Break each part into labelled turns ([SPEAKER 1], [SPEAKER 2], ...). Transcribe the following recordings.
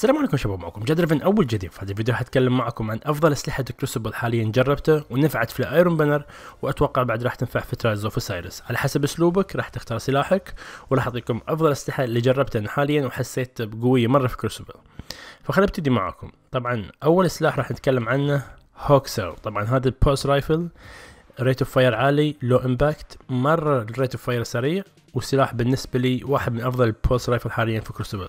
[SPEAKER 1] السلام عليكم شباب معكم جدرفن اول جديد في هذا الفيديو حتكلم معكم عن افضل اسلحه كروسبل حاليا جربته ونفعت في الايرون بانر واتوقع بعد راح تنفع في ترايز اوف سايرس على حسب اسلوبك راح تختار سلاحك وراح اعطيكم افضل اسلحه اللي جربتها حاليا وحسيت بقويه مره في كروسبل فخلينا نبتدي معاكم طبعا اول سلاح راح نتكلم عنه هوكسر طبعا هذا البوست رايفل ريت اوف فاير عالي لو امباكت مره الريت اوف فاير سريع والسلاح بالنسبه لي واحد من افضل البوست رايفل حاليا في كروسوفر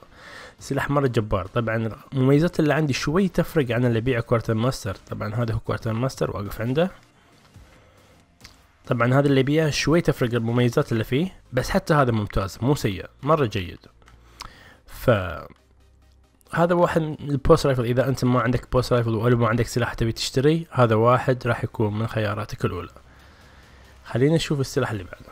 [SPEAKER 1] سلاح مره جبار طبعا مميزات اللي عندي شوي تفرق عن اللي يبيع كوارتر ماستر طبعا هذا هو كوارتر ماستر واقف عنده طبعا هذا اللي بيع شوي تفرق المميزات اللي فيه بس حتى هذا ممتاز مو سيء مره جيد ف هذا واحد من البوست رايفل اذا انت ما عندك بوست رايفل ولا ما عندك سلاح تبي تشتري هذا واحد راح يكون من خياراتك الاولى خلينا نشوف السلاح اللي بعده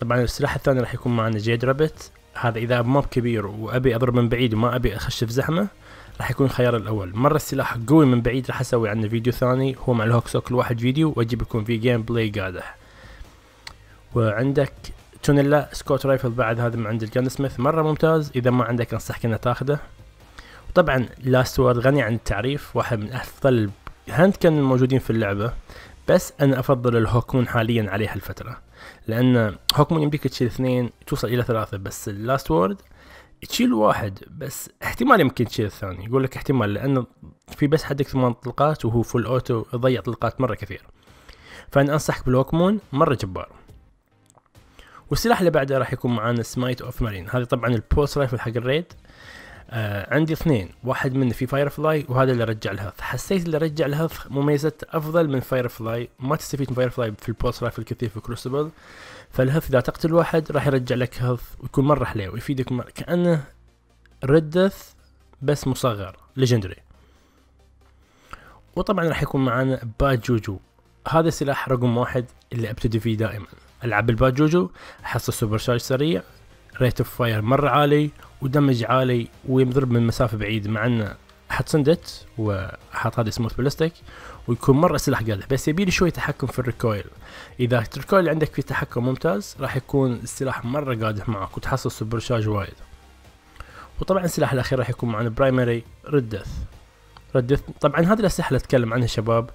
[SPEAKER 1] طبعا السلاح الثاني راح يكون معنا جيد رابت هذا اذا ماب كبير وابي اضرب من بعيد وما ابي اخش في زحمه راح يكون الخيار الاول مره السلاح قوي من بعيد راح اسوي عنه فيديو ثاني هو مع الهوكسوك الواحد فيديو واجيب لكم فيه جيم بلاي قادح وعندك تونيلا سكوت رايفل بعد هذا من عند الجان سميث مره ممتاز اذا ما عندك انصحك انك تاخذه وطبعا لاست وورد غني عن التعريف واحد من افضل هاند كان الموجودين في اللعبه بس انا افضل الهوكمون حاليا عليه هالفتره لان هوكمون يمديك تشيل اثنين توصل الى ثلاثه بس اللاست وورد تشيل واحد بس احتمال يمكن تشيل الثاني يقول لك احتمال لان في بس حدك ثمان طلقات وهو فول اوتو يضيع طلقات مره كثير فانا انصحك بالهوكمون مره جبار والسلاح اللي بعده راح يكون معانا سمايت اوف مارين هذه طبعا البوست رايفل حق الريد آه عندي اثنين واحد منه في فاير فلاي وهذا اللي رجع الهيلث حسيت اللي رجع الهيلث مميزه افضل من فاير فلاي ما تستفيد من فاير فلاي في البوست رايفل كثير في كروسبل فالهيلث اذا تقتل واحد راح يرجع لك هيلث ويكون مره حليو ويفيدك مرة. كانه ردث بس مصغر ليجندري وطبعا راح يكون معانا باد جوجو هذا السلاح رقم واحد اللي ابتدي فيه دائما العب الباد جوجو احصل سوبر شارج سريع ريت اوف فاير مره عالي ودمج عالي ويضرب من مسافه بعيد مع انه احط سندت واحط هذا سموث بلاستيك ويكون مره سلاح قادح بس يبي لي شوي تحكم في الريكويل اذا الريكويل عندك فيه تحكم ممتاز راح يكون السلاح مره قادح معك وتحصل سوبر شارج وايد وطبعا السلاح الاخير راح يكون معنا برايمري ردث ردث طبعا هذه الاسلحه اللي اتكلم عنها شباب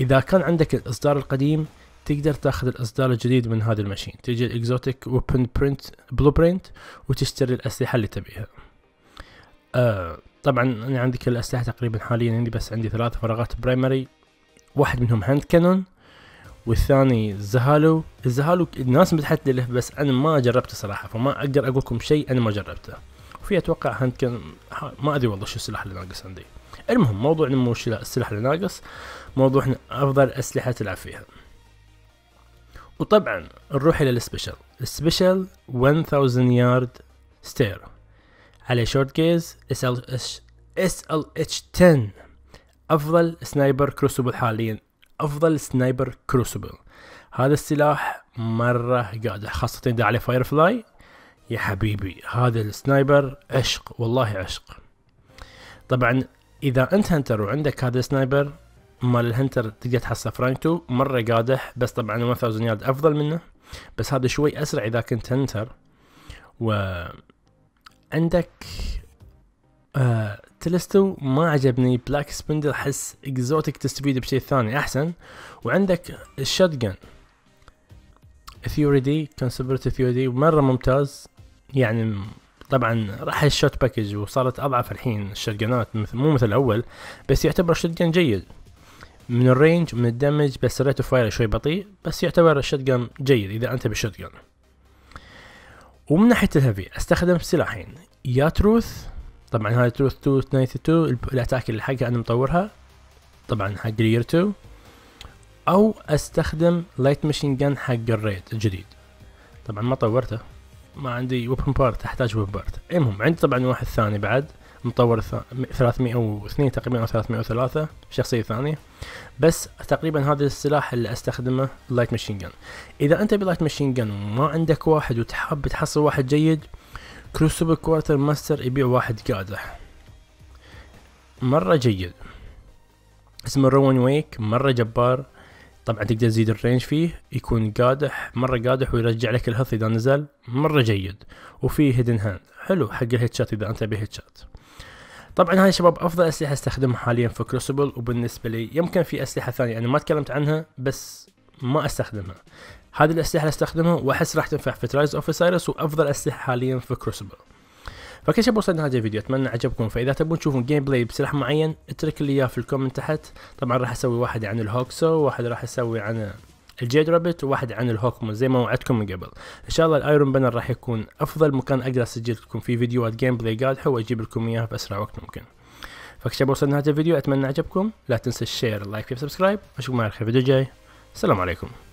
[SPEAKER 1] اذا كان عندك الاصدار القديم تقدر تاخذ الاصدار الجديد من هذا الماشين تجي الاكزوتيك اوبن برنت بلو برنت وتشتري الاسلحه اللي تبيها آه طبعا انا عندي كل الاسلحه تقريبا حاليا عندي بس عندي ثلاث فراغات برايمري واحد منهم هاند كانون والثاني زهالو الزهالو الناس متحت له بس انا ما جربته صراحه فما اقدر اقول لكم شيء انا ما جربته وفي اتوقع هاند كانون ما ادري والله شو السلاح اللي ناقص عندي المهم موضوعنا مو السلاح اللي ناقص موضوعنا افضل اسلحه تلعب فيها وطبعا نروح الى السبيشل السبيشل 1000 يارد ستير عليه شورت جيز اس ال اس ال اتش 10 افضل سنايبر كروسبل حاليا افضل سنايبر كروسبل هذا السلاح مره قادح خاصه اذا عليه فاير فلاي يا حبيبي هذا السنايبر عشق والله عشق طبعا اذا انت هنتر وعندك هذا السنايبر مال الهنتر تقدر تحصل فرانك 2 مره قادح بس طبعا 1000 يارد افضل منه بس هذا شوي اسرع اذا كنت هنتر و عندك آه تلستو ما عجبني بلاك سبندر حس اكزوتك تستفيد بشيء ثاني احسن وعندك جن ثيوري دي كونسبرت ثيوري دي مره ممتاز يعني طبعا راح الشوت باكج وصارت اضعف الحين الشوتجنات مو مثل الاول بس يعتبر شوت جيد من الرينج من الدمج بس ريت اوف فاير شوي بطيء بس يعتبر الشوت جيد اذا انت بالشوت ومن ناحيه الهيفي استخدم سلاحين يا تروث طبعا هاي تروث 292 الاتاك اللي حقها انا مطورها طبعا حق الير 2 او استخدم لايت ماشين جن حق الريد الجديد طبعا ما طورته ما عندي ويبن بارت احتاج ويبن بارت المهم عندي طبعا واحد ثاني بعد مطور 302 تقريبا او 303 شخصيه ثانيه بس تقريبا هذا السلاح اللي استخدمه اللايت ماشين جن اذا انت بلايت ماشين جن وما عندك واحد وتحب تحصل واحد جيد كروسوبر كوارتر ماستر يبيع واحد قادح مره جيد اسمه روان ويك مره جبار طبعا تقدر تزيد الرينج فيه يكون قادح مرة قادح ويرجع لك الهيلث اذا نزل مرة جيد وفيه هيدن هاند حلو حق الهيتشات اذا انت بهيتشات طبعا هاي شباب افضل اسلحه استخدمها حاليا في كروسبل وبالنسبه لي يمكن في اسلحه ثانيه انا يعني ما تكلمت عنها بس ما استخدمها هذه الاسلحه اللي استخدمها واحس راح تنفع في ترايز اوف سايرس وافضل اسلحه حاليا في كروسبل فكل شيء وصلنا هذا الفيديو اتمنى عجبكم فاذا تبون تشوفون جيم بلاي بسلاح معين اترك لي اياه في الكومنت تحت طبعا راح اسوي واحد عن يعني الهوكسو واحد راح اسوي عن الجيد رابت وواحد عن الهوكمون زي ما وعدتكم من قبل ان شاء الله الايرون بانر راح يكون افضل مكان اقدر اسجل لكم فيه فيديوهات جيم بلاي قادحه واجيب لكم اياها في اسرع وقت ممكن فكشبوا وصلنا نهايه الفيديو اتمنى عجبكم لا تنسى الشير اللايك والسبسكرايب اشوفكم على خير فيديو جاي السلام عليكم